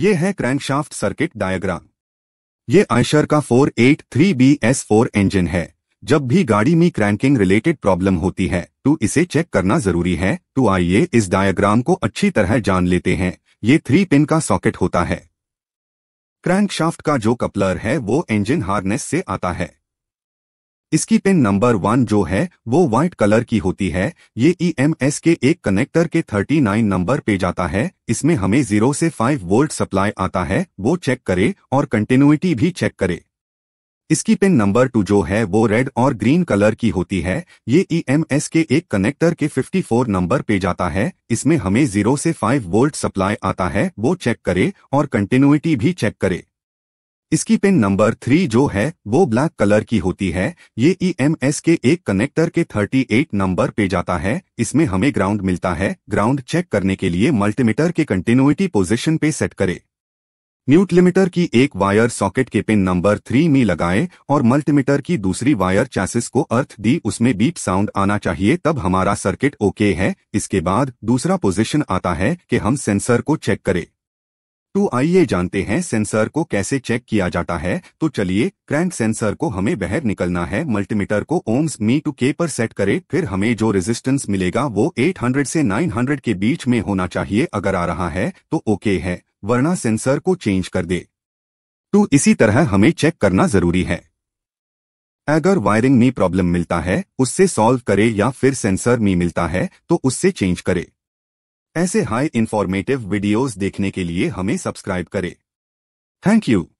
ये है crankshaft circuit diagram ये आयशर का 483BS4 इंजन है जब भी गाड़ी में क्रैंकिंग रिलेटेड प्रॉब्लम होती है तो इसे चेक करना जरूरी है तो आइए इस डायग्राम को अच्छी तरह जान लेते हैं ये थ्री पिन का सॉकेट होता है क्रैंकशाफ्ट का जो कपलर है वो इंजन हार्नेस से आता है इसकी पिन नंबर वन जो है वो व्हाइट कलर की होती है ये एस e के एक कनेक्टर के 39 नंबर पे जाता है इसमें हमें जीरो से 5 वोल्ट सप्लाई आता है वो चेक करे और कंटिन्यूटी भी चेक करे इसकी पिन नंबर टू जो है वो रेड और ग्रीन कलर की होती है ये एस e के एक कनेक्टर के 54 नंबर पे जाता है इसमें हमें जीरो से 5 वोल्ट सप्लाई आता है वो चेक करे और कंटिन्यूटी भी चेक करे इसकी पिन नंबर थ्री जो है वो ब्लैक कलर की होती है ये ईएमएस e के एक कनेक्टर के 38 नंबर पे जाता है इसमें हमें ग्राउंड मिलता है ग्राउंड चेक करने के लिए मल्टीमीटर के कंटिन्यूटी पोजीशन पे सेट करें लिमिटर की एक वायर सॉकेट के पिन नंबर थ्री में लगाएं और मल्टीमीटर की दूसरी वायर चैसेस को अर्थ दी उसमें बीप साउंड आना चाहिए तब हमारा सर्किट ओके है इसके बाद दूसरा पोजीशन आता है कि हम सेंसर को चेक करें तो आइए जानते हैं सेंसर को कैसे चेक किया जाता है तो चलिए क्रैंक सेंसर को हमें बाहर निकलना है मल्टीमीटर को ओम्स मी टू के पर सेट करें फिर हमें जो रेजिस्टेंस मिलेगा वो 800 से 900 के बीच में होना चाहिए अगर आ रहा है तो ओके है वरना सेंसर को चेंज कर दे तो इसी तरह हमें चेक करना जरूरी है अगर वायरिंग में प्रॉब्लम मिलता है उससे सॉल्व करे या फिर सेंसर मी मिलता है तो उससे चेंज करे ऐसे हाई इन्फॉर्मेटिव वीडियोस देखने के लिए हमें सब्सक्राइब करें थैंक यू